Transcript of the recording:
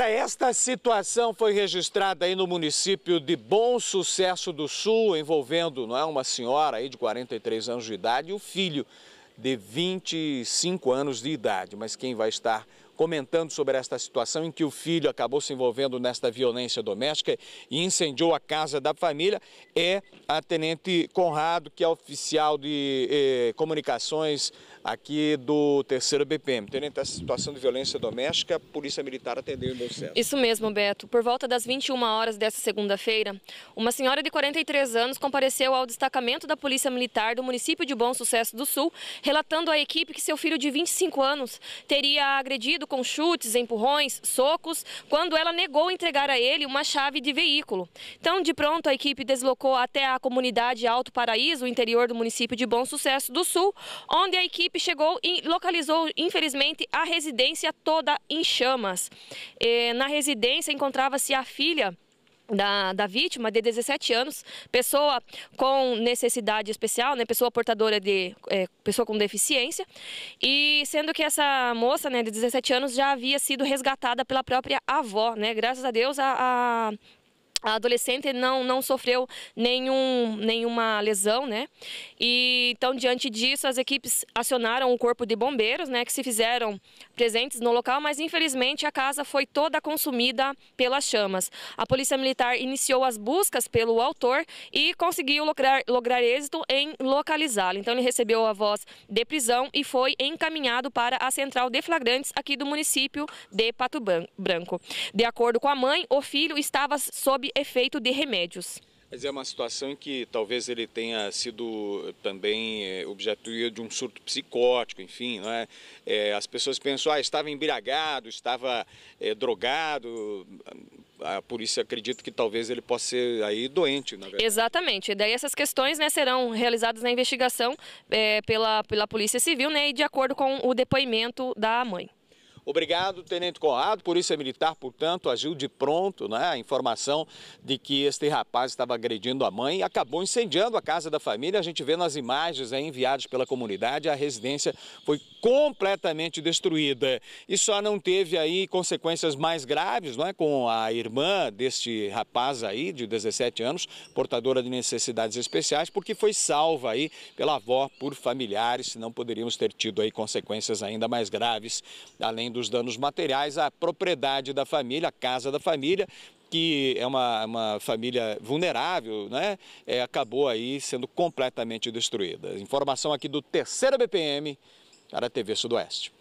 Para esta situação foi registrada aí no município de Bom Sucesso do Sul, envolvendo não é, uma senhora aí de 43 anos de idade e o filho de 25 anos de idade. Mas quem vai estar comentando sobre esta situação em que o filho acabou se envolvendo nesta violência doméstica e incendiou a casa da família, é a Tenente Conrado, que é oficial de eh, comunicações aqui do terceiro BPM. Tenente, essa situação de violência doméstica, a Polícia Militar atendeu em meu Isso mesmo, Beto. Por volta das 21 horas desta segunda-feira, uma senhora de 43 anos compareceu ao destacamento da Polícia Militar do município de Bom Sucesso do Sul, relatando à equipe que seu filho de 25 anos teria agredido com chutes, empurrões, socos, quando ela negou entregar a ele uma chave de veículo. Então, de pronto, a equipe deslocou até a comunidade Alto Paraíso, interior do município de Bom Sucesso do Sul, onde a equipe chegou e localizou, infelizmente, a residência toda em chamas. E, eh, na residência encontrava-se a filha da, da, vítima de 17 anos, pessoa com necessidade especial, né, pessoa portadora de é, pessoa com deficiência, e sendo que essa moça, né, de 17 anos já havia sido resgatada pela própria avó, né, graças a Deus a, a a adolescente não, não sofreu nenhum, nenhuma lesão, né? E então, diante disso, as equipes acionaram o corpo de bombeiros, né? Que se fizeram presentes no local, mas infelizmente a casa foi toda consumida pelas chamas. A polícia militar iniciou as buscas pelo autor e conseguiu lograr, lograr êxito em localizá-lo. Então, ele recebeu a voz de prisão e foi encaminhado para a central de flagrantes aqui do município de Pato Branco. De acordo com a mãe, o filho estava sob efeito de remédios. Mas é uma situação em que talvez ele tenha sido eh, também eh, objeto de um surto psicótico, enfim, não é? é as pessoas pensam, ah, estava embriagado, estava é, drogado. A polícia acredita que talvez ele possa ser aí doente, na verdade. Exatamente. E daí essas questões né, serão realizadas na investigação é, pela, pela Polícia Civil né, e de acordo com o depoimento da mãe. Obrigado, Tenente Conrado. Polícia é Militar, portanto, agiu de pronto, né? A informação de que este rapaz estava agredindo a mãe e acabou incendiando a casa da família. A gente vê nas imagens enviadas pela comunidade, a residência foi completamente destruída. E só não teve aí consequências mais graves, não é? Com a irmã deste rapaz aí, de 17 anos, portadora de necessidades especiais, porque foi salva aí pela avó por familiares, senão poderíamos ter tido aí consequências ainda mais graves, além do dos danos materiais à propriedade da família, à casa da família, que é uma, uma família vulnerável, né? É, acabou aí sendo completamente destruída. Informação aqui do terceira BPM para a TV Sudoeste.